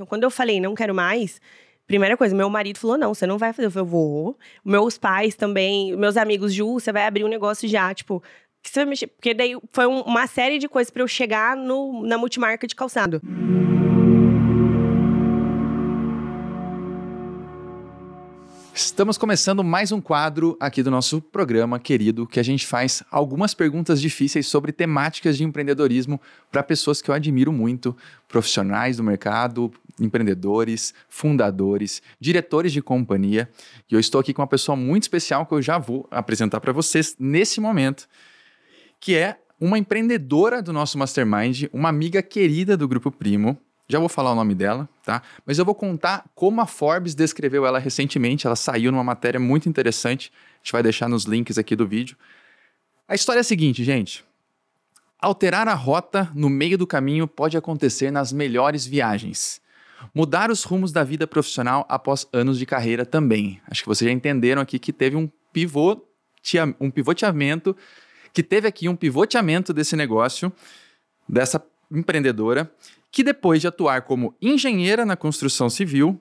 Então, quando eu falei não quero mais, primeira coisa, meu marido falou: não, você não vai fazer. Eu falei, eu vou. Meus pais também, meus amigos, Ju, você vai abrir um negócio já, tipo. Que você vai mexer? Porque daí foi um, uma série de coisas para eu chegar no, na multimarca de calçado. Estamos começando mais um quadro aqui do nosso programa querido, que a gente faz algumas perguntas difíceis sobre temáticas de empreendedorismo para pessoas que eu admiro muito, profissionais do mercado, empreendedores, fundadores, diretores de companhia. E eu estou aqui com uma pessoa muito especial que eu já vou apresentar para vocês nesse momento, que é uma empreendedora do nosso mastermind, uma amiga querida do grupo Primo. Já vou falar o nome dela, tá? Mas eu vou contar como a Forbes descreveu ela recentemente. Ela saiu numa matéria muito interessante. A gente vai deixar nos links aqui do vídeo. A história é a seguinte, gente. Alterar a rota no meio do caminho pode acontecer nas melhores viagens. Mudar os rumos da vida profissional após anos de carreira também. Acho que vocês já entenderam aqui que teve um pivotea, um pivoteamento, que teve aqui um pivoteamento desse negócio, dessa empreendedora, que depois de atuar como engenheira na construção civil,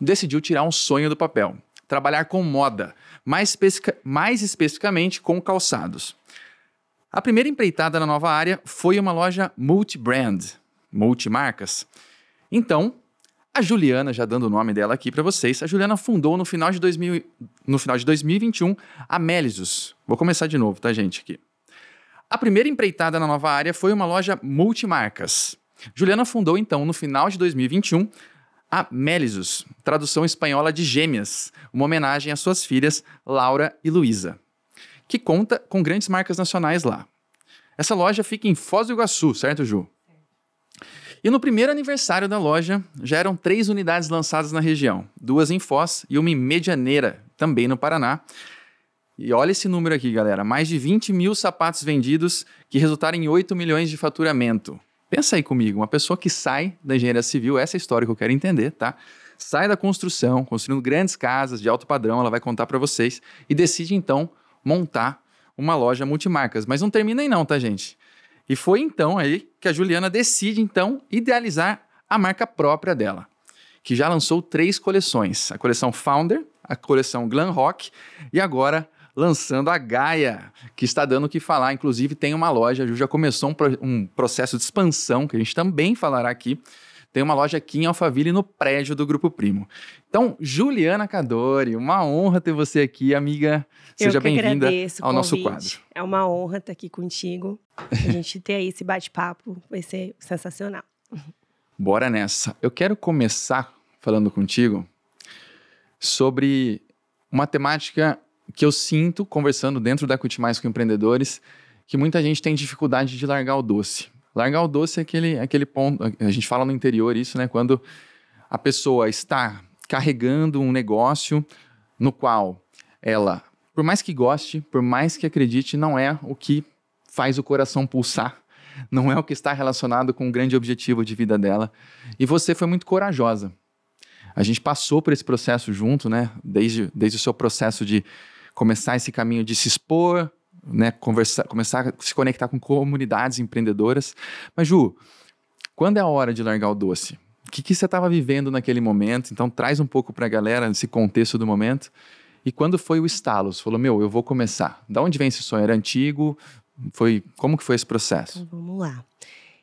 decidiu tirar um sonho do papel. Trabalhar com moda, mais, mais especificamente com calçados. A primeira empreitada na nova área foi uma loja multi-brand, multimarcas. Então, a Juliana, já dando o nome dela aqui para vocês, a Juliana fundou no final, de 2000, no final de 2021 a Melisus. Vou começar de novo, tá, gente, aqui. A primeira empreitada na nova área foi uma loja multimarcas. Juliana fundou, então, no final de 2021, a Melisus, tradução espanhola de gêmeas, uma homenagem às suas filhas Laura e Luísa, que conta com grandes marcas nacionais lá. Essa loja fica em Foz do Iguaçu, certo, Ju? E no primeiro aniversário da loja, já eram três unidades lançadas na região: duas em Foz e uma em Medianeira, também no Paraná. E olha esse número aqui, galera: mais de 20 mil sapatos vendidos, que resultaram em 8 milhões de faturamento. Pensa aí comigo, uma pessoa que sai da engenharia civil, essa é a história que eu quero entender, tá? Sai da construção, construindo grandes casas de alto padrão, ela vai contar para vocês, e decide então montar uma loja multimarcas. Mas não termina aí não, tá, gente? E foi então aí que a Juliana decide então idealizar a marca própria dela, que já lançou três coleções: a coleção Founder, a coleção Glam Rock e agora lançando a Gaia, que está dando o que falar. Inclusive tem uma loja, a Ju já começou um, pro, um processo de expansão que a gente também falará aqui tem uma loja aqui em Alphaville, no prédio do Grupo Primo. Então, Juliana Cadori, uma honra ter você aqui, amiga. Seja bem-vinda ao nosso quadro. É uma honra estar aqui contigo. A gente ter aí esse bate-papo vai ser sensacional. Bora nessa. Eu quero começar falando contigo sobre uma temática que eu sinto conversando dentro da Cuti Mais com empreendedores, que muita gente tem dificuldade de largar o doce. Largar o doce é aquele, é aquele ponto. A gente fala no interior isso, né? Quando a pessoa está carregando um negócio no qual ela, por mais que goste, por mais que acredite, não é o que faz o coração pulsar, não é o que está relacionado com o grande objetivo de vida dela. E você foi muito corajosa. A gente passou por esse processo junto, né? Desde, desde o seu processo de começar esse caminho de se expor, né, conversar, começar a se conectar com comunidades empreendedoras. Mas, Ju, quando é a hora de largar o doce? O que, que você estava vivendo naquele momento? Então, traz um pouco para a galera esse contexto do momento. E quando foi o estalo? Você falou, meu, eu vou começar. Da onde vem esse sonho? Era antigo? Foi Como que foi esse processo? Então, vamos lá.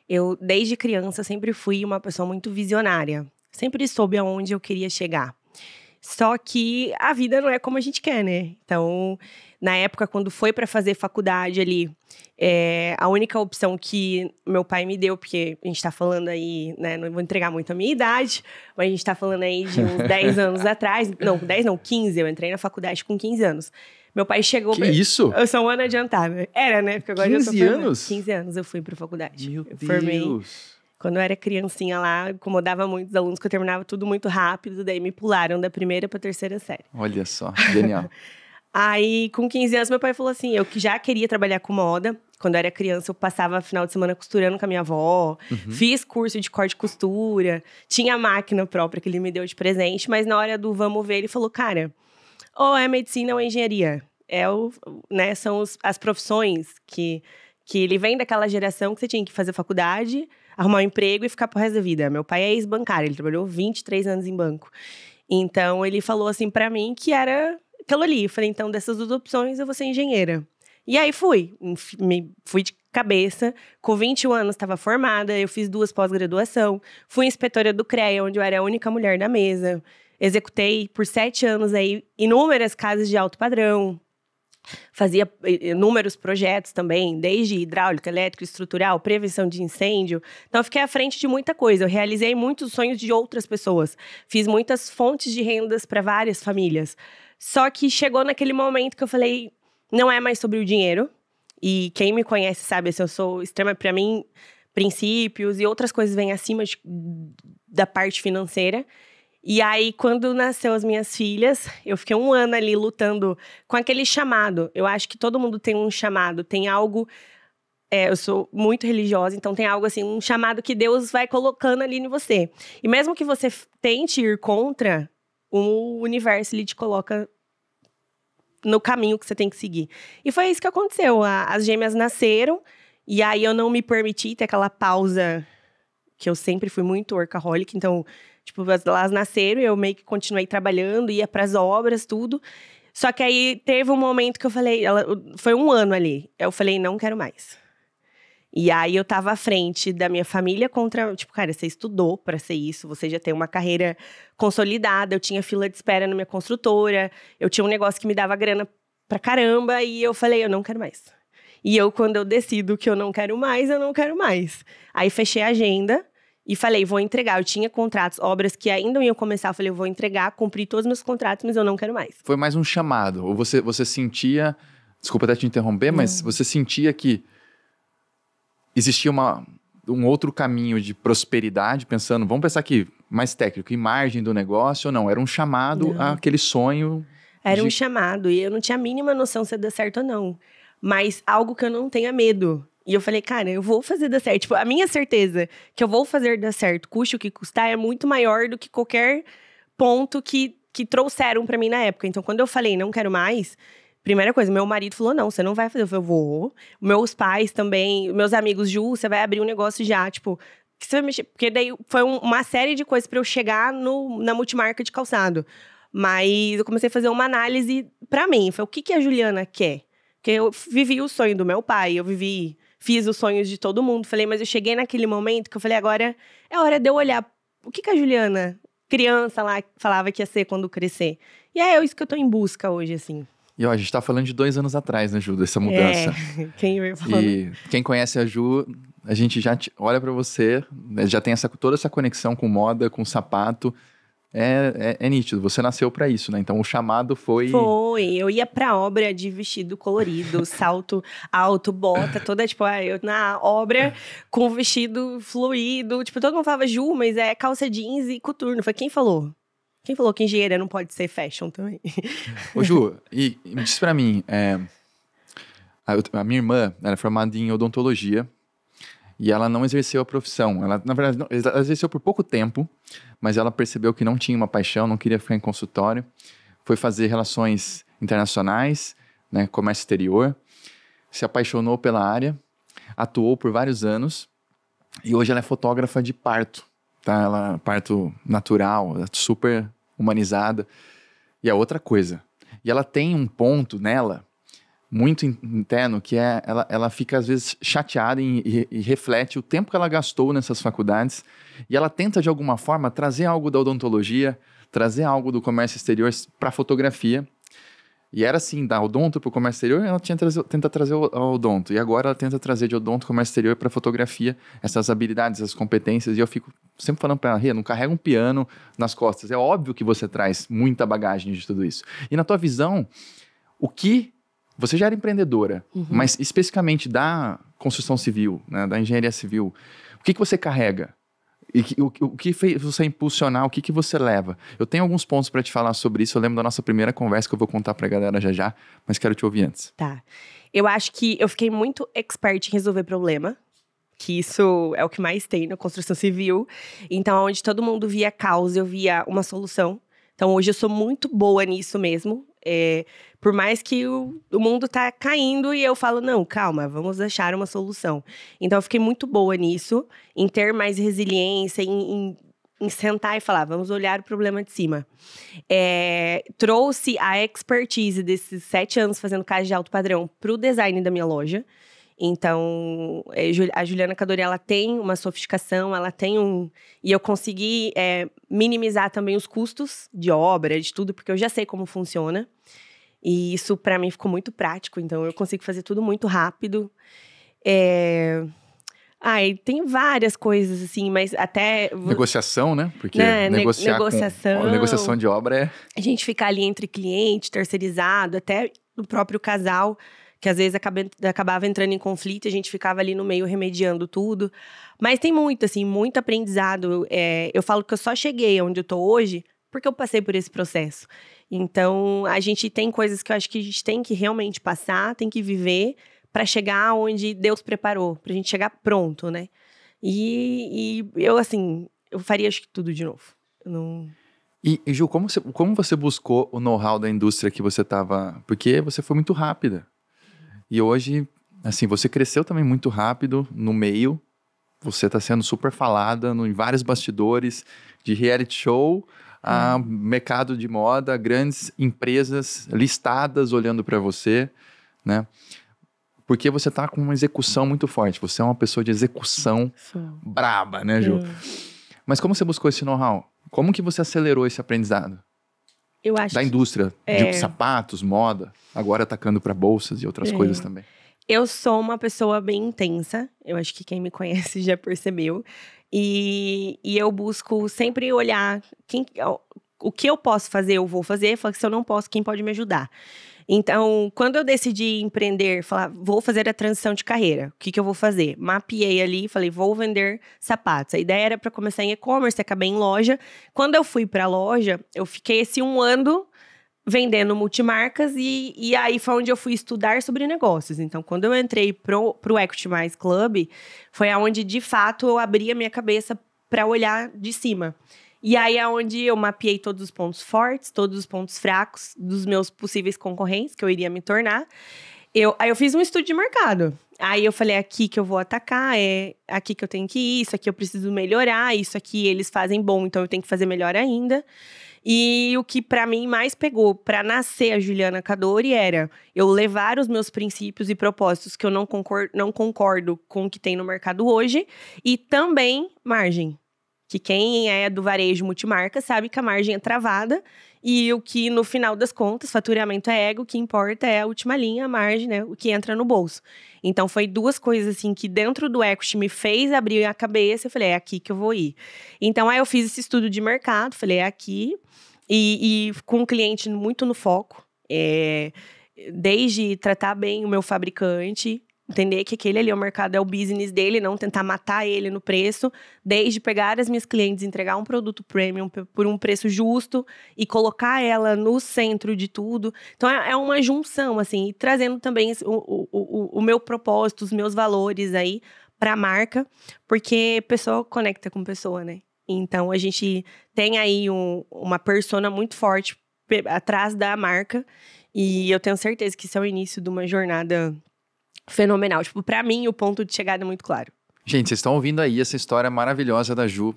Eu, desde criança, sempre fui uma pessoa muito visionária. Sempre soube aonde eu queria chegar. Só que a vida não é como a gente quer, né? Então, na época, quando foi para fazer faculdade ali, é, a única opção que meu pai me deu, porque a gente está falando aí, né, não vou entregar muito a minha idade, mas a gente está falando aí de uns 10 anos atrás, não, 10 não, 15, eu entrei na faculdade com 15 anos. Meu pai chegou. Que pra... isso? Eu sou um ano adiantado. Era, né? Porque agora 15 eu tô anos? 15 anos eu fui para faculdade. Meu eu Deus. Formei quando eu era criancinha lá, incomodava muito os alunos, que eu terminava tudo muito rápido, daí me pularam da primeira para a terceira série. Olha só, genial. Aí, com 15 anos, meu pai falou assim: eu já queria trabalhar com moda. Quando eu era criança, eu passava final de semana costurando com a minha avó, uhum. fiz curso de corte e costura, tinha a máquina própria que ele me deu de presente, mas na hora do vamos ver, ele falou: cara, ou é medicina ou é engenharia. É o, né, são os, as profissões que, que ele vem daquela geração que você tinha que fazer faculdade, arrumar um emprego e ficar pro resto da vida. Meu pai é ex-bancário, ele trabalhou 23 anos em banco. Então ele falou assim para mim que era aquilo ali. Eu falei, então, dessas duas opções, eu vou ser engenheira. E aí fui, me, fui de cabeça, com 21 anos estava formada, eu fiz duas pós-graduação, fui inspetora do CREA, onde eu era a única mulher da mesa. Executei por sete anos aí inúmeras casas de alto padrão, fazia inúmeros projetos também, desde hidráulica, elétrica, estrutural, prevenção de incêndio. Então, fiquei à frente de muita coisa. Eu realizei muitos sonhos de outras pessoas. Fiz muitas fontes de rendas para várias famílias. Só que chegou naquele momento que eu falei, não é mais sobre o dinheiro. E quem me conhece sabe, se assim, eu sou extrema para mim, princípios e outras coisas vêm acima de, da parte financeira. E aí, quando nasceu as minhas filhas, eu fiquei um ano ali lutando com aquele chamado. Eu acho que todo mundo tem um chamado, tem algo. É, eu sou muito religiosa, então tem algo assim, um chamado que Deus vai colocando ali em você. E mesmo que você tente ir contra, o universo ele te coloca no caminho que você tem que seguir. E foi isso que aconteceu. as gêmeas nasceram, e aí eu não me permiti ter aquela pausa que eu sempre fui muito workaholic, então, tipo, elas nasceram, eu meio que continuei trabalhando, ia para as obras, tudo. Só que aí teve um momento que eu falei, ela, foi um ano ali. Eu falei, não quero mais. E aí eu tava à frente da minha família contra, tipo, cara, você estudou para ser isso, você já tem uma carreira consolidada, eu tinha fila de espera na minha construtora, eu tinha um negócio que me dava grana pra caramba e eu falei, eu não quero mais. E eu quando eu decido que eu não quero mais, eu não quero mais. Aí fechei a agenda e falei, vou entregar. Eu tinha contratos, obras que ainda iam começar. Eu falei, eu vou entregar, cumpri todos os meus contratos, mas eu não quero mais. Foi mais um chamado. Ou você, você sentia. Desculpa até te interromper, mas hum. você sentia que existia uma, um outro caminho de prosperidade, pensando, vamos pensar aqui, mais técnico, em margem do negócio ou não? Era um chamado aquele àquele sonho. Era de... um chamado, e eu não tinha a mínima noção se ia dar certo ou não. Mas algo que eu não tenha medo. E eu falei, cara, eu vou fazer dar certo. Tipo, a minha certeza que eu vou fazer dar certo, custe o que custar, é muito maior do que qualquer ponto que, que trouxeram para mim na época. Então, quando eu falei, não quero mais, Primeira coisa, meu marido falou: não, você não vai fazer. Eu falei, vou. Meus pais também, meus amigos, Ju, você vai abrir um negócio já, tipo, que você vai mexer. Porque daí foi uma série de coisas para eu chegar no, na multimarca de calçado. Mas eu comecei a fazer uma análise para mim. Foi o que, que a Juliana quer? Porque eu vivi o sonho do meu pai, eu vivi, fiz os sonhos de todo mundo. Falei, mas eu cheguei naquele momento que eu falei, agora é hora de eu olhar o que, que a Juliana, criança lá, falava que ia ser quando crescer. E é isso que eu tô em busca hoje, assim. E ó, a gente tá falando de dois anos atrás, né, Ju, dessa é, mudança. É, quem veio falando. E quem conhece a Ju, a gente já te, olha para você, né, já tem essa, toda essa conexão com moda, com sapato. É, é, é nítido, você nasceu para isso, né? Então o chamado foi. Foi, eu ia pra obra de vestido colorido, salto alto, bota, toda, tipo, ah, eu na obra com vestido fluido. Tipo, todo mundo falava Ju, mas é calça jeans e coturno. Foi quem falou? Quem falou que engenharia não pode ser fashion também? Ô, Ju, e, e me diz pra mim, é, a, a, minha irmã era é formada em odontologia e ela não exerceu a profissão. Ela, na verdade, não, ela exerceu por pouco tempo, mas ela percebeu que não tinha uma paixão, não queria ficar em consultório. Foi fazer relações internacionais, né, comércio exterior. Se apaixonou pela área, atuou por vários anos e hoje ela é fotógrafa de parto. Tá, ela parto natural, super humanizada. E é outra coisa. E ela tem um ponto nela muito interno que é ela, ela fica às vezes chateada e, e, e, reflete o tempo que ela gastou nessas faculdades e ela tenta de alguma forma trazer algo da odontologia, trazer algo do comércio exterior para fotografia e era assim, da odonto para o comércio exterior, ela tinha trazer, tenta trazer o odonto. E agora ela tenta trazer de odonto comércio exterior para fotografia, essas habilidades, essas competências. E eu fico sempre falando para ela, Ria, não carrega um piano nas costas. É óbvio que você traz muita bagagem de tudo isso. E na tua visão, o que... Você já era empreendedora, uhum. mas especificamente da construção civil, né, da engenharia civil, o que, que você carrega? E que, o, o, que fez você impulsionar? O que, que você leva? Eu tenho alguns pontos para te falar sobre isso. Eu lembro da nossa primeira conversa que eu vou contar para a galera já já, mas quero te ouvir antes. Tá. Eu acho que eu fiquei muito expert em resolver problema que isso é o que mais tem na construção civil. Então, onde todo mundo via causa, eu via uma solução. Então, hoje eu sou muito boa nisso mesmo. É, por mais que o, o mundo tá caindo e eu falo, não, calma, vamos achar uma solução. Então eu fiquei muito boa nisso, em ter mais resiliência, em, em em sentar e falar, vamos olhar o problema de cima. É, trouxe a expertise desses sete anos fazendo caixa de alto padrão para o design da minha loja. Então, é, a Juliana Cadori, ela tem uma sofisticação, ela tem um... E eu consegui é, minimizar também os custos de obra, de tudo, porque eu já sei como funciona. E isso para mim ficou muito prático, então eu consigo fazer tudo muito rápido. É... Ai, tem várias coisas assim, mas até. Negociação, né? Porque né? Negociar negociação. Com... Negociação de obra é. A gente ficar ali entre cliente, terceirizado, até o próprio casal, que às vezes acaba, acabava entrando em conflito, a gente ficava ali no meio remediando tudo. Mas tem muito, assim, muito aprendizado. É, eu falo que eu só cheguei onde eu tô hoje porque eu passei por esse processo. Então, a gente tem coisas que eu acho que a gente tem que realmente passar, tem que viver para chegar onde Deus preparou, para a gente chegar pronto, né? E, e, eu, assim, eu faria acho que tudo de novo. Eu não... E, e, Ju, como você, como você buscou o know-how da indústria que você estava? Porque você foi muito rápida. E hoje, assim, você cresceu também muito rápido no meio. Você está sendo super falada no, em vários bastidores de reality show a hum. mercado de moda, grandes empresas listadas olhando para você, né? Porque você está com uma execução muito forte. Você é uma pessoa de execução Sim. braba, né, Ju? Sim. Mas como você buscou esse know-how? Como que você acelerou esse aprendizado? Eu acho da indústria de é. sapatos, moda, agora atacando para bolsas e outras é. coisas também. Eu sou uma pessoa bem intensa. Eu acho que quem me conhece já percebeu. E, e eu busco sempre olhar quem, o que eu posso fazer, eu vou fazer, se eu não posso, quem pode me ajudar. Então, quando eu decidi empreender, falar, vou fazer a transição de carreira, o que, que eu vou fazer? Mapeei ali, falei, vou vender sapatos. A ideia era para começar em e-commerce, acabei em loja. Quando eu fui para a loja, eu fiquei esse assim, um ano vendendo multimarcas e, e aí foi onde eu fui estudar sobre negócios. Então, quando eu entrei pro, pro Equity Mais Club, foi aonde de fato eu abri a minha cabeça para olhar de cima. E aí é onde eu mapeei todos os pontos fortes, todos os pontos fracos dos meus possíveis concorrentes que eu iria me tornar. Eu, aí eu fiz um estudo de mercado. Aí eu falei, aqui que eu vou atacar, é aqui que eu tenho que ir, isso aqui eu preciso melhorar, isso aqui eles fazem bom, então eu tenho que fazer melhor ainda. E o que para mim mais pegou para nascer a Juliana Cadori era eu levar os meus princípios e propósitos que eu não concordo, não concordo com o que tem no mercado hoje e também margem que quem é do varejo multimarca sabe que a margem é travada e o que no final das contas, faturamento é ego, o que importa é a última linha, a margem, né, o que entra no bolso. Então foi duas coisas assim que dentro do equity me fez abrir a cabeça, eu falei, é aqui que eu vou ir. Então aí eu fiz esse estudo de mercado, falei, é aqui e, e com o cliente muito no foco, é, desde tratar bem o meu fabricante, Entender que aquele ali é o mercado, é o business dele, não tentar matar ele no preço, desde pegar as minhas clientes, entregar um produto premium por um preço justo e colocar ela no centro de tudo. Então é, é uma junção, assim, e trazendo também o, o, o meu propósito, os meus valores aí para a marca, porque pessoa conecta com pessoa, né? Então a gente tem aí um, uma persona muito forte atrás da marca, e eu tenho certeza que isso é o início de uma jornada fenomenal. Tipo, para mim, o ponto de chegada é muito claro. Gente, vocês estão ouvindo aí essa história maravilhosa da Ju.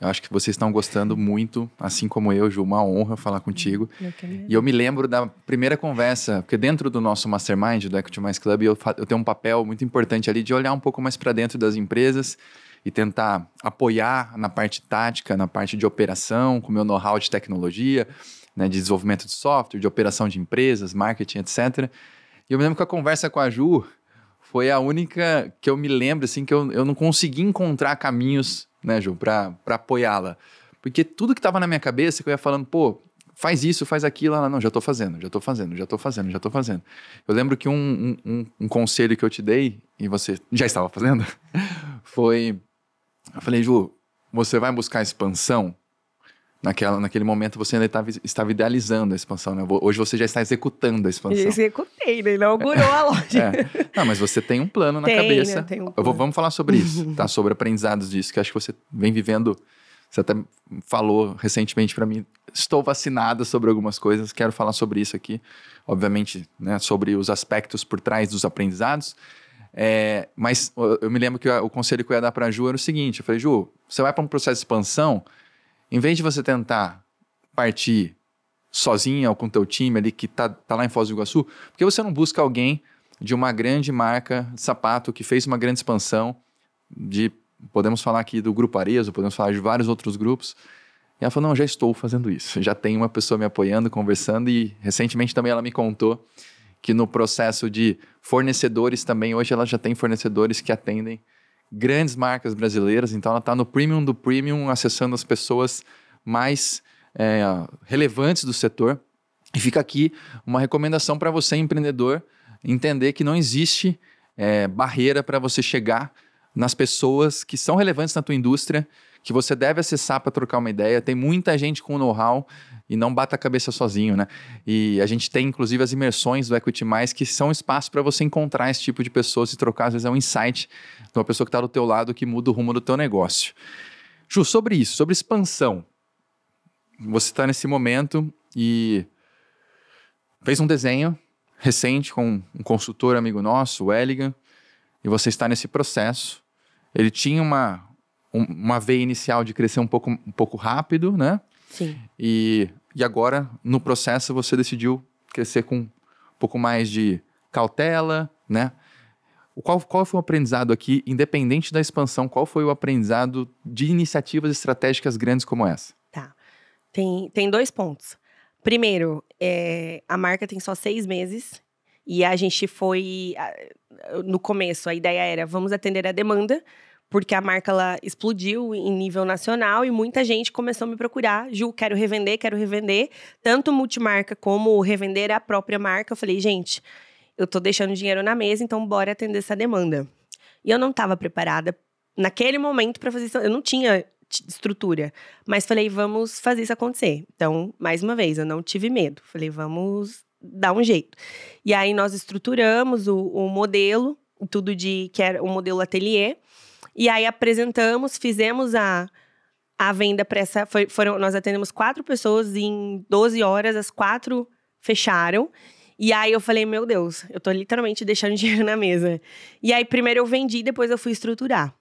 Eu acho que vocês estão gostando muito, assim como eu, Ju. Uma honra falar contigo. e eu me lembro da primeira conversa, porque dentro do nosso mastermind, do Equity Mais Club, eu, eu tenho um papel muito importante ali de olhar um pouco mais para dentro das empresas e tentar apoiar na parte tática, na parte de operação, com meu know-how de tecnologia, né, de desenvolvimento de software, de operação de empresas, marketing, etc. E eu me lembro que a conversa com a Ju, foi a única que eu me lembro, assim, que eu, eu não consegui encontrar caminhos, né, Ju, pra, pra apoiá-la. Porque tudo que tava na minha cabeça, que eu ia falando, pô, faz isso, faz aquilo, ela, não, já tô fazendo, já tô fazendo, já tô fazendo, já tô fazendo. Eu lembro que um, um, um conselho que eu te dei, e você já estava fazendo, foi, eu falei, Ju, você vai buscar expansão? Naquela, naquele momento você ainda estava, estava idealizando a expansão, né? Hoje você já está executando a expansão. Executei, né? Inaugurou a loja. é. Não, mas você tem um plano na cabeça. Né? um plano. Eu vou, vamos falar sobre isso, tá? Sobre aprendizados disso, que acho que você vem vivendo. Você até falou recentemente para mim, estou vacinada sobre algumas coisas, quero falar sobre isso aqui. Obviamente, né? Sobre os aspectos por trás dos aprendizados. É, mas eu me lembro que o conselho que eu ia dar para a Ju era o seguinte: eu falei, Ju, você vai para um processo de expansão em vez de você tentar partir sozinha ou com teu time ali que tá, tá lá em Foz do Iguaçu, porque você não busca alguém de uma grande marca de sapato que fez uma grande expansão de podemos falar aqui do grupo Arezzo, podemos falar de vários outros grupos. E ela falou: "Não, já estou fazendo isso. Já tem uma pessoa me apoiando, conversando e recentemente também ela me contou que no processo de fornecedores também hoje ela já tem fornecedores que atendem grandes marcas brasileiras, então ela está no premium do premium, acessando as pessoas mais é, relevantes do setor. E fica aqui uma recomendação para você, empreendedor, entender que não existe é, barreira para você chegar nas pessoas que são relevantes na tua indústria, que você deve acessar para trocar uma ideia. Tem muita gente com know-how e não bata a cabeça sozinho, né? E a gente tem, inclusive, as imersões do Equity Mais, que são espaço para você encontrar esse tipo de pessoas e trocar, às vezes, é um insight então, a pessoa que está do teu lado que muda o rumo do teu negócio. Ju, sobre isso, sobre expansão. Você está nesse momento e fez um desenho recente com um consultor amigo nosso, o Eligan, e você está nesse processo. Ele tinha uma, um, uma veia inicial de crescer um pouco, um pouco rápido, né? Sim. E, e agora, no processo, você decidiu crescer com um pouco mais de cautela, né? Qual, qual foi o aprendizado aqui, independente da expansão, qual foi o aprendizado de iniciativas estratégicas grandes como essa? Tá. Tem, tem dois pontos. Primeiro, é, a marca tem só seis meses e a gente foi. No começo, a ideia era vamos atender a demanda, porque a marca ela explodiu em nível nacional e muita gente começou a me procurar. Ju, quero revender, quero revender. Tanto multimarca como revender a própria marca. Eu falei, gente, eu tô deixando dinheiro na mesa, então bora atender essa demanda. E eu não estava preparada naquele momento para fazer isso. Eu não tinha estrutura, mas falei, vamos fazer isso acontecer. Então, mais uma vez, eu não tive medo. Falei, vamos dar um jeito. E aí nós estruturamos o, o modelo, tudo de que era o modelo ateliê. E aí apresentamos, fizemos a, a venda para essa. Foi, foram, nós atendemos quatro pessoas em 12 horas, as quatro fecharam. E aí eu falei, meu Deus, eu tô literalmente deixando dinheiro na mesa. E aí primeiro eu vendi, depois eu fui estruturar.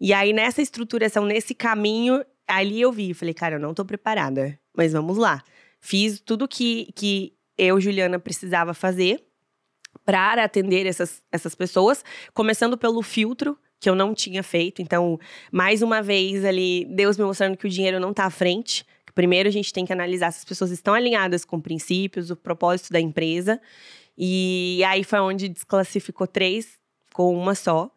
E aí nessa estruturação, nesse caminho, ali eu vi, falei, cara, eu não tô preparada, mas vamos lá. Fiz tudo que, que eu, Juliana, precisava fazer para atender essas, essas pessoas, começando pelo filtro que eu não tinha feito. Então, mais uma vez ali, Deus me mostrando que o dinheiro não tá à frente, Primeiro, a gente tem que analisar se as pessoas estão alinhadas com princípios, o propósito da empresa. E aí foi onde desclassificou três com uma só.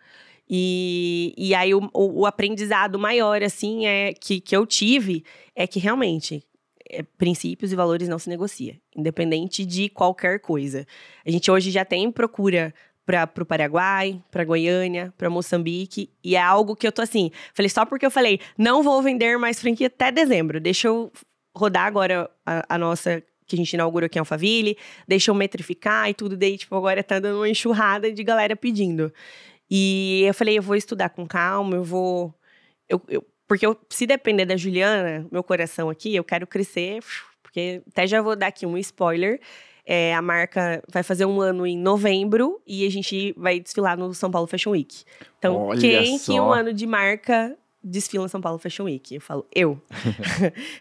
E, e aí o, o, aprendizado maior, assim, é que, que eu tive é que realmente é, princípios e valores não se negocia, independente de qualquer coisa. A gente hoje já tem procura para o Paraguai, para Goiânia, para Moçambique. E é algo que eu tô assim. Falei, só porque eu falei, não vou vender mais franquia até dezembro. Deixa eu rodar agora a, a nossa. Que a gente inaugurou aqui em é Alphaville, deixa eu metrificar e tudo, daí, tipo, agora tá dando uma enxurrada de galera pedindo. E eu falei, eu vou estudar com calma, eu vou. Eu, eu, porque eu, se depender da Juliana, meu coração aqui, eu quero crescer, porque até já vou dar aqui um spoiler é, a marca vai fazer um ano em novembro e a gente vai desfilar no São Paulo Fashion Week. Então, Olha quem só. que um ano de marca desfila no São Paulo Fashion Week? Eu falo, eu.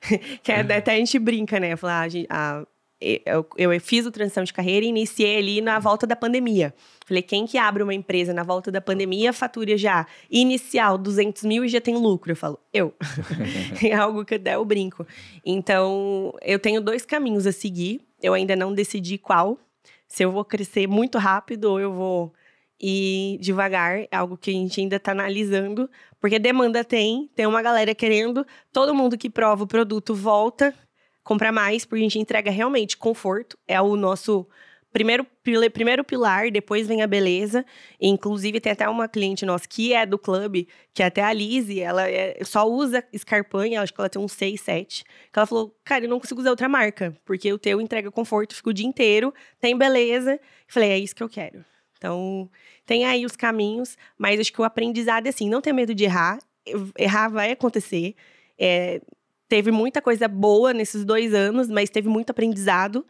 que é até a gente brinca, né? Falar, ah, a, gente, a eu, eu, fiz o transição de carreira e iniciei ali na volta da pandemia. Falei, quem que abre uma empresa na volta da pandemia, fatura já inicial 200 mil e já tem lucro? Eu falo, eu. é algo que até eu brinco. Então, eu tenho dois caminhos a seguir. Eu ainda não decidi qual. Se eu vou crescer muito rápido ou eu vou e devagar, é algo que a gente ainda está analisando, porque demanda tem, tem uma galera querendo, todo mundo que prova o produto volta comprar mais, porque a gente entrega realmente conforto, é o nosso primeiro, primeiro pilar, depois vem a beleza. Inclusive, tem até uma cliente nossa que é do clube, que é até a Lizzie, ela é, só usa escarpanha, acho que ela tem uns 6, 7. Que ela falou, cara, eu não consigo usar outra marca, porque o teu entrega conforto, fica o dia inteiro, tem beleza. Eu falei, é isso que eu quero. Então, tem aí os caminhos, mas acho que o aprendizado é assim, não ter medo de errar. Errar vai acontecer. É, teve muita coisa boa nesses dois anos, mas teve muito aprendizado.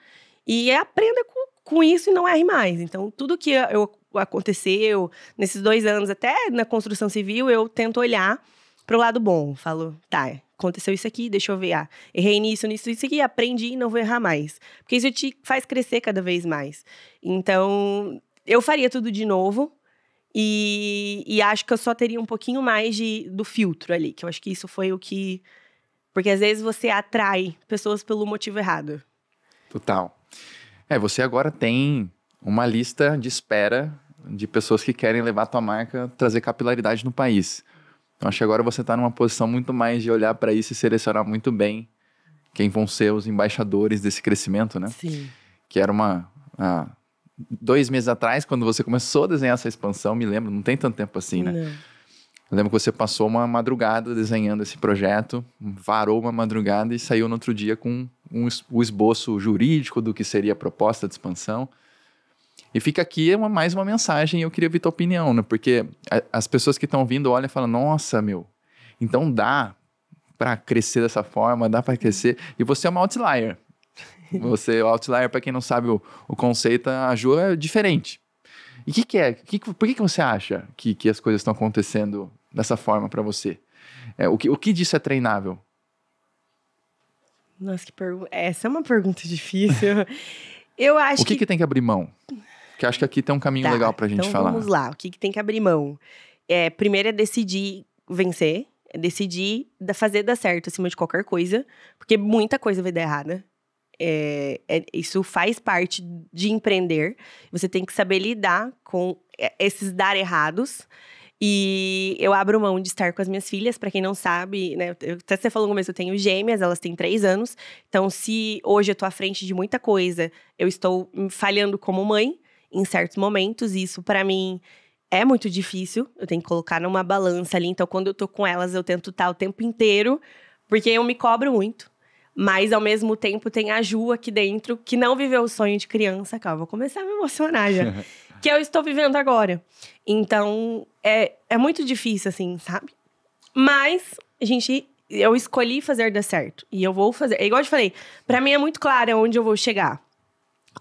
E é aprenda com, com isso e não erre mais. Então, tudo que eu, aconteceu nesses dois anos, até na construção civil, eu tento olhar para o lado bom. Falo, tá, aconteceu isso aqui, deixa eu ver. Ah, errei nisso, nisso, isso aqui, aprendi e não vou errar mais. Porque isso te faz crescer cada vez mais. Então, eu faria tudo de novo. E, e acho que eu só teria um pouquinho mais de, do filtro ali, que eu acho que isso foi o que porque às vezes você atrai pessoas pelo motivo errado. Total. É, você agora tem uma lista de espera de pessoas que querem levar a tua marca, trazer capilaridade no país. Então acho que agora você está numa posição muito mais de olhar para isso e selecionar muito bem quem vão ser os embaixadores desse crescimento, né? Sim. Que era uma, dois meses atrás, quando você começou a desenhar essa expansão, me lembro, não tem tanto tempo assim, né? Não. Eu lembro que você passou uma madrugada desenhando esse projeto, varou uma madrugada e saiu no outro dia com um, o esboço jurídico do que seria a proposta de expansão. E fica aqui uma, mais uma mensagem, eu queria ouvir tua opinião, né? Porque a, as pessoas que estão vindo olham e falam, nossa, meu, então dá para crescer dessa forma, dá para crescer. E você é uma outlier. Você, o outlier, para quem não sabe o, o, conceito, a Ju é diferente. E o que, que, é? Que, por que, que você acha que, que as coisas estão acontecendo dessa forma para você? É, o, que, o que disso é treinável? Nossa, que pergunta. Essa é uma pergunta difícil. Eu acho o que, que... que tem que abrir mão? Que acho que aqui tem um caminho tá, legal pra gente então falar. Vamos lá, o que, que tem que abrir mão? É, primeiro é decidir vencer, é decidir fazer dar certo acima de qualquer coisa, porque muita coisa vai dar errada. É, é, isso faz parte de empreender. Você tem que saber lidar com é, esses dar errados e eu abro mão de estar com as minhas filhas, para quem não sabe, né? Eu, até você falou no começo, eu tenho gêmeas, elas têm três anos. Então, se hoje eu tô à frente de muita coisa, eu estou falhando como mãe em certos momentos, e isso para mim é muito difícil. Eu tenho que colocar numa balança ali. Então, quando eu tô com elas, eu tento estar tá o tempo inteiro, porque eu me cobro muito. Mas ao mesmo tempo tem a Ju aqui dentro que não viveu o sonho de criança. Calma, vou começar a me emocionar já. que eu estou vivendo agora. Então, é, é muito difícil, assim, sabe? Mas, a gente, eu escolhi fazer dar certo. E eu vou fazer. É igual eu te falei, para mim é muito claro onde eu vou chegar.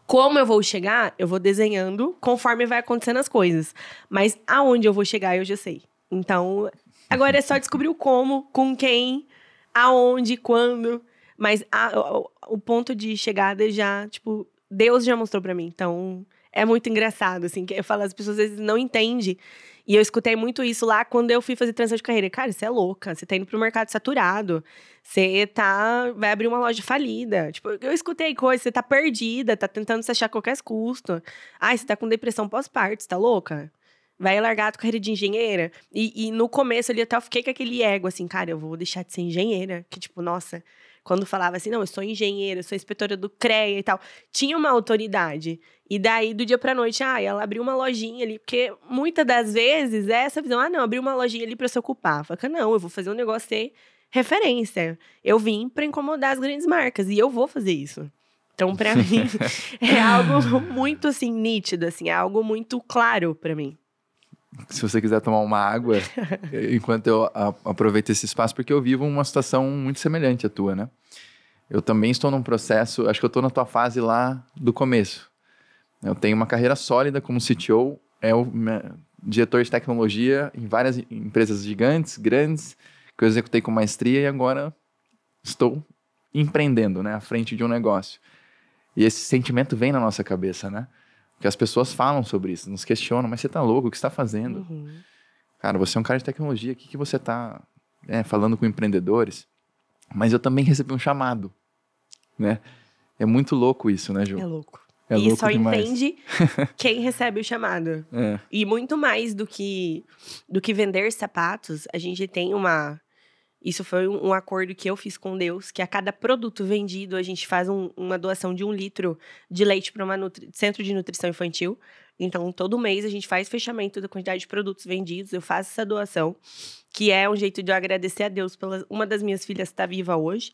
Como eu vou chegar, eu vou desenhando conforme vai acontecendo as coisas. Mas aonde eu vou chegar, eu já sei. Então, agora é só descobrir o como, com quem, aonde, quando. Mas a, o, o ponto de chegada já, tipo, Deus já mostrou para mim. Então, é muito engraçado, assim, que eu falo, as pessoas às vezes não entendem. E eu escutei muito isso lá quando eu fui fazer transição de carreira. Cara, você é louca, você tá indo pro mercado saturado, você tá, vai abrir uma loja falida. Tipo, eu escutei coisas, você tá perdida, tá tentando se achar a qualquer custo. Ai, você tá com depressão pós-parto, você tá louca? Vai largar a tua carreira de engenheira? E, e no começo ali até eu fiquei com aquele ego, assim, cara, eu vou deixar de ser engenheira. Que tipo, nossa, quando falava assim, não, eu sou engenheira, eu sou inspetora do CREA e tal, tinha uma autoridade. E daí, do dia pra noite, ah, ela abriu uma lojinha ali, porque muitas das vezes é essa visão, ah, não, abriu uma lojinha ali pra se ocupar. Fala, não, eu vou fazer um negócio ser referência. Eu vim pra incomodar as grandes marcas, e eu vou fazer isso. Então, pra mim, é algo muito, assim, nítido, assim, é algo muito claro pra mim se você quiser tomar uma água, enquanto eu a, aproveito esse espaço, porque eu vivo uma situação muito semelhante à tua, né? Eu também estou num processo, acho que eu estou na tua fase lá do começo. Eu tenho uma carreira sólida como CTO, é o diretor de tecnologia em várias empresas gigantes, grandes, que eu executei com maestria e agora estou empreendendo, né, à frente de um negócio. E esse sentimento vem na nossa cabeça, né? Porque as pessoas falam sobre isso, nos questionam, mas você tá louco, o que você tá fazendo? Uhum. Cara, você é um cara de tecnologia, o que, que você tá né, falando com empreendedores? Mas eu também recebi um chamado, né? É muito louco isso, né, Ju? É louco. É e só demais. entende quem recebe o chamado. É. E muito mais do que do que vender sapatos, a gente tem uma isso foi um, um, acordo que eu fiz com Deus, que a cada produto vendido a gente faz um, uma doação de um litro de leite para um centro de nutrição infantil. Então, todo mês a gente faz fechamento da quantidade de produtos vendidos, eu faço essa doação, que é um jeito de eu agradecer a Deus pela uma das minhas filhas está viva hoje.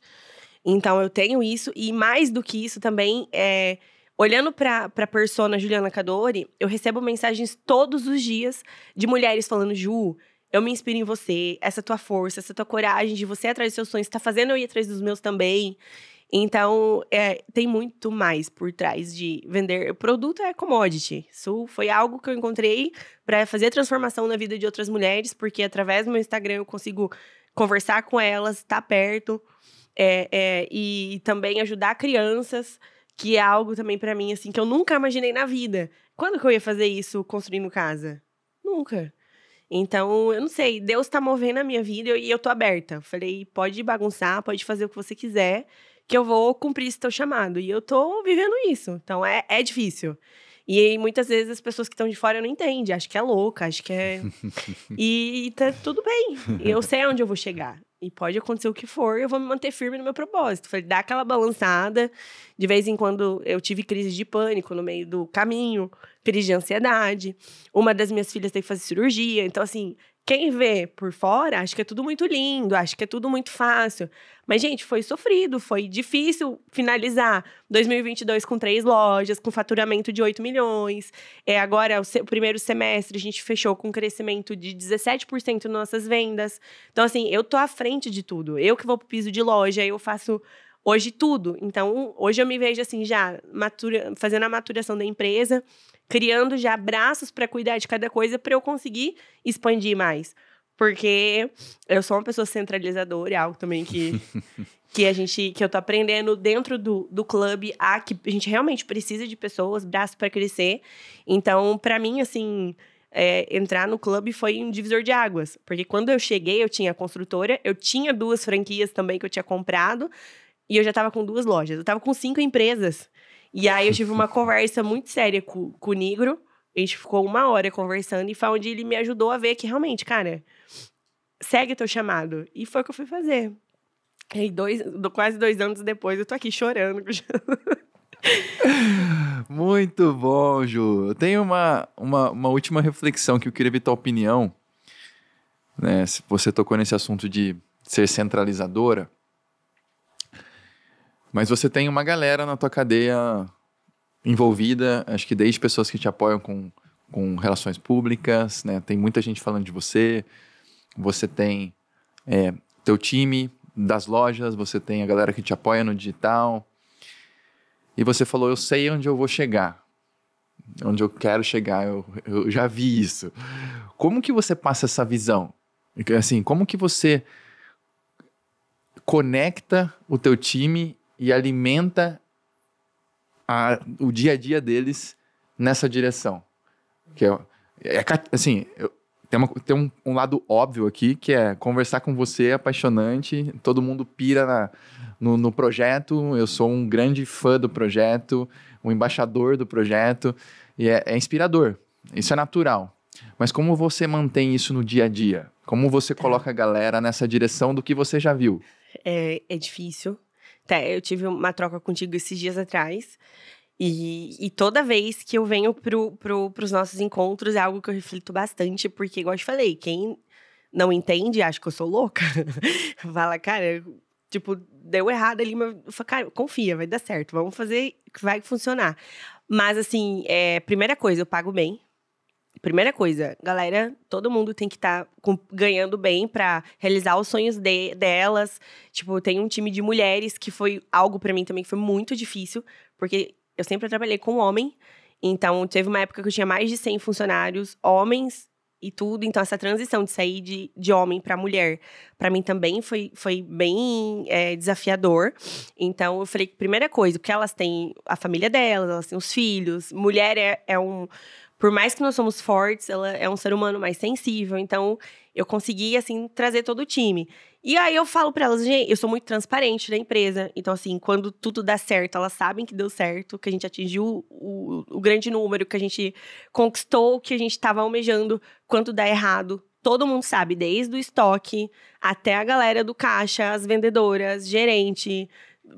Então, eu tenho isso, e mais do que isso também é olhando para a persona Juliana Cadori, eu recebo mensagens todos os dias de mulheres falando: Ju, eu me inspiro em você, essa tua força, essa tua coragem de você ir atrás dos seus sonhos, tá fazendo eu ir atrás dos meus também. Então, é, tem muito mais por trás de vender. O produto é commodity. Isso foi algo que eu encontrei para fazer transformação na vida de outras mulheres, porque através do meu Instagram eu consigo conversar com elas, estar tá perto é, é, e também ajudar crianças, que é algo também para mim assim que eu nunca imaginei na vida. Quando que eu ia fazer isso construindo casa? Nunca. Então, eu não sei, Deus tá movendo a minha vida e eu tô aberta. Falei, pode bagunçar, pode fazer o que você quiser, que eu vou cumprir esse teu chamado. E eu tô vivendo isso. Então, é, é difícil. E muitas vezes as pessoas que estão de fora não entendem, acho que é louca, acho que é. e, e tá tudo bem. Eu sei onde eu vou chegar. E pode acontecer o que for, eu vou me manter firme no meu propósito. Falei, dá aquela balançada. De vez em quando eu tive crise de pânico no meio do caminho, crise de ansiedade. Uma das minhas filhas tem que fazer cirurgia. Então, assim, quem vê por fora acha que é tudo muito lindo, acha que é tudo muito fácil. Mas, gente, foi sofrido, foi difícil finalizar 2022 com três lojas, com faturamento de 8 milhões. É, agora, é o, primeiro semestre, a gente fechou com um crescimento de 17% nas nossas vendas. Então, assim, eu tô à frente de tudo. Eu que vou pro piso de loja, eu faço hoje tudo. Então, hoje eu me vejo assim, já fazendo a maturação da empresa, criando já braços para cuidar de cada coisa para eu conseguir expandir mais. Porque eu sou uma pessoa centralizadora, é algo também que, que a gente que eu tô aprendendo dentro do, do clube a que a gente realmente precisa de pessoas, braços para crescer. Então, para mim, assim, é, entrar no clube foi um divisor de águas. Porque quando eu cheguei, eu tinha a construtora, eu tinha duas franquias também que eu tinha comprado, e eu já estava com duas lojas. Eu estava com cinco empresas. E aí eu tive uma conversa muito séria com, com o Negro. A gente ficou uma hora conversando e foi onde ele me ajudou a ver que realmente, cara, segue teu chamado. E foi o que eu fui fazer. E dois, quase dois anos depois, eu tô aqui chorando. Muito bom, Ju. Eu tenho uma, uma, uma, última reflexão que eu queria ver tua opinião. Né? Você tocou nesse assunto de ser centralizadora. Mas você tem uma galera na tua cadeia envolvida, acho que desde pessoas que te apoiam com, com relações públicas, né? Tem muita gente falando de você. Você tem é, teu time das lojas, você tem a galera que te apoia no digital. E você falou, eu sei onde eu vou chegar. Onde eu quero chegar, eu, eu já vi isso. Como que você passa essa visão? Assim, como que você conecta o teu time e alimenta a, o dia a dia deles nessa direção. Que é, é assim, eu, tem, uma, tem um, um, lado óbvio aqui, que é conversar com você é apaixonante, todo mundo pira na, no, no, projeto, eu sou um grande fã do projeto, um embaixador do projeto, e é, é inspirador, isso é natural. Mas como você mantém isso no dia a dia? Como você tá. coloca a galera nessa direção do que você já viu? É, é difícil, até eu tive uma troca contigo esses dias atrás. E, e, toda vez que eu venho para pro, pros nossos encontros é algo que eu reflito bastante, porque, igual eu te falei, quem não entende acha que eu sou louca. Fala, cara, tipo, deu errado ali, mas eu falo, cara, confia, vai dar certo, vamos fazer, vai funcionar. Mas, assim, é, primeira coisa, eu pago bem primeira coisa, galera, todo mundo tem que estar tá ganhando bem para realizar os sonhos de, delas. Tipo, tem um time de mulheres que foi algo para mim também que foi muito difícil, porque eu sempre trabalhei com homem. Então, teve uma época que eu tinha mais de 100 funcionários, homens e tudo. Então, essa transição de sair de, de homem para mulher, para mim também foi, foi bem é, desafiador. Então, eu falei que, primeira coisa, porque elas têm a família delas, elas têm os filhos. Mulher é, é um por mais que nós somos fortes, ela é um ser humano mais sensível. Então, eu consegui, assim, trazer todo o time. E aí eu falo para elas, gente, eu sou muito transparente na empresa. Então, assim, quando tudo dá certo, elas sabem que deu certo, que a gente atingiu o, o grande número, que a gente conquistou o que a gente estava almejando. Quando dá errado, todo mundo sabe, desde o estoque até a galera do caixa, as vendedoras, gerente,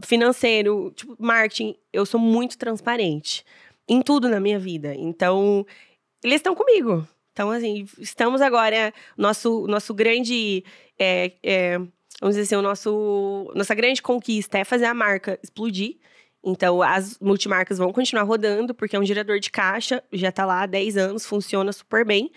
financeiro, tipo, marketing. Eu sou muito transparente em tudo na minha vida. Então, eles estão comigo. Então, assim, estamos agora. Nosso, nosso grande. É, é, vamos dizer assim, o nosso, nossa grande conquista é fazer a marca explodir. Então, as multimarcas vão continuar rodando, porque é um gerador de caixa, já está lá há 10 anos, funciona super bem.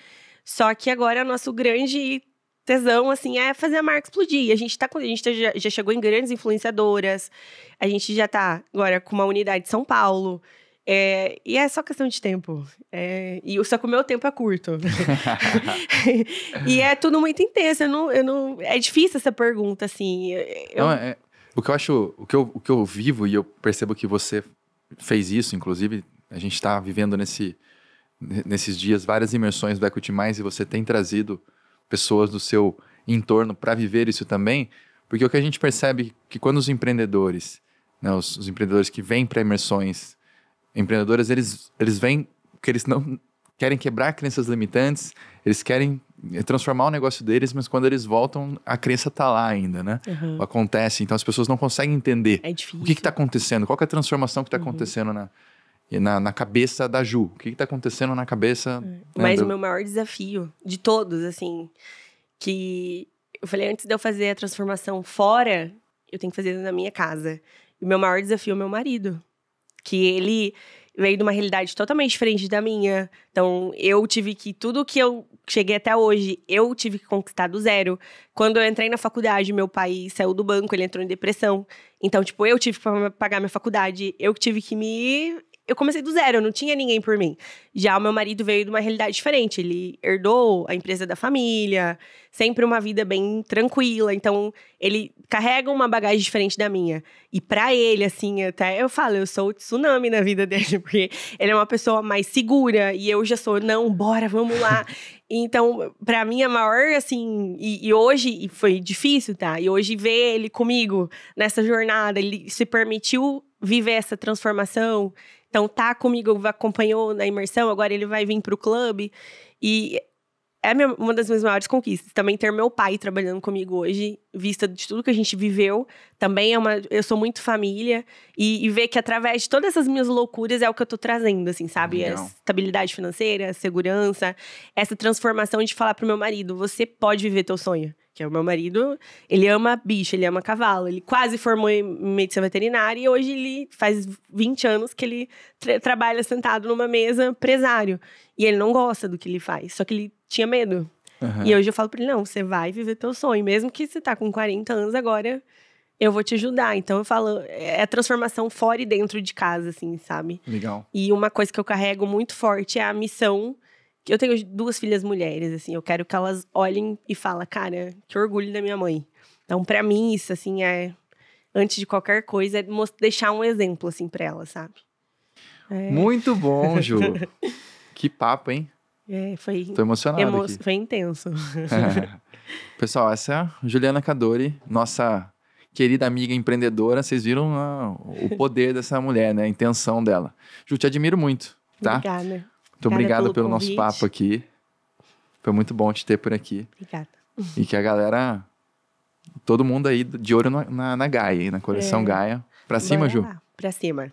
Só que agora, nosso grande tesão, assim, é fazer a marca explodir. A gente, tá, a gente tá, já, já chegou em grandes influenciadoras, a gente já está agora com uma unidade de São Paulo. É, e é só questão de tempo. É, e só que o meu tempo é curto. e é tudo muito intenso. Eu não, eu não, é difícil essa pergunta, assim. Eu... Não, é, é, o que eu acho, o que eu, o que eu vivo, e eu percebo que você fez isso, inclusive, a gente está vivendo nesse, nesses dias várias imersões do Equity Mais e você tem trazido pessoas do seu entorno para viver isso também, porque o que a gente percebe é que quando os empreendedores, né, os, os empreendedores que vêm para imersões empreendedoras, eles, eles vêm que eles não querem quebrar crenças limitantes, eles querem transformar o negócio deles, mas quando eles voltam, a crença está lá ainda, né? Uhum. Acontece, então as pessoas não conseguem entender é o que está acontecendo, qual é a transformação que está uhum. acontecendo na, na, na, cabeça da Ju, o que está acontecendo na cabeça... Uhum. mas do... o meu maior desafio de todos, assim, que eu falei, antes de eu fazer a transformação fora, eu tenho que fazer na minha casa. E o meu maior desafio é o meu marido que ele veio de uma realidade totalmente diferente da minha. Então, eu tive que tudo que eu cheguei até hoje, eu tive que conquistar do zero. Quando eu entrei na faculdade, meu pai saiu do banco, ele entrou em depressão. Então, tipo, eu tive que pagar minha faculdade, eu tive que me eu comecei do zero, eu não tinha ninguém por mim. Já o meu marido veio de uma realidade diferente. Ele herdou a empresa da família, sempre uma vida bem tranquila. Então, ele carrega uma bagagem diferente da minha. E para ele, assim, até eu falo, eu sou o tsunami na vida dele, porque ele é uma pessoa mais segura e eu já sou, não, bora, vamos lá. Então, para mim, a maior, assim, e, e, hoje e foi difícil, tá? E hoje ver ele comigo nessa jornada, ele se permitiu viver essa transformação então tá comigo, acompanhou na imersão, agora ele vai vir pro clube. E é minha, uma das minhas maiores conquistas. Também ter meu pai trabalhando comigo hoje, vista de tudo que a gente viveu. Também é uma. Eu sou muito família. E, e ver que através de todas essas minhas loucuras é o que eu tô trazendo, assim, sabe? A estabilidade financeira, a segurança, essa transformação de falar pro meu marido: você pode viver teu sonho é o meu marido, ele ama bicho, ele ama cavalo. Ele quase formou em medicina veterinária e hoje ele faz 20 anos que ele tra trabalha sentado numa mesa, empresário. E ele não gosta do que ele faz, só que ele tinha medo. Uhum. E hoje eu falo pra ele: não, você vai viver teu sonho, mesmo que você tá com 40 anos agora, eu vou te ajudar. Então eu falo, é, é transformação fora e dentro de casa, assim, sabe? Legal. E uma coisa que eu carrego muito forte é a missão eu tenho duas filhas mulheres, assim, eu quero que elas olhem e falem, cara, que orgulho da minha mãe. Então, para mim, isso, assim, é, antes de qualquer coisa, é deixar um exemplo, assim, pra elas, sabe? É... Muito bom, Ju. que papo, hein? É, foi. Tô emocionado. Emo... Aqui. Foi intenso. É. Pessoal, essa é a Juliana Cadori, nossa querida amiga empreendedora. Vocês viram ah, o poder dessa mulher, né? A intenção dela. Ju, te admiro muito, tá? Obrigada. Muito obrigado pelo, pelo nosso papo aqui. Foi muito bom te ter por aqui. Obrigada. E que a galera, todo mundo aí de olho na, na, na Gaia, na coleção é. Gaia. Pra cima, Bora Ju? Lá. Pra cima.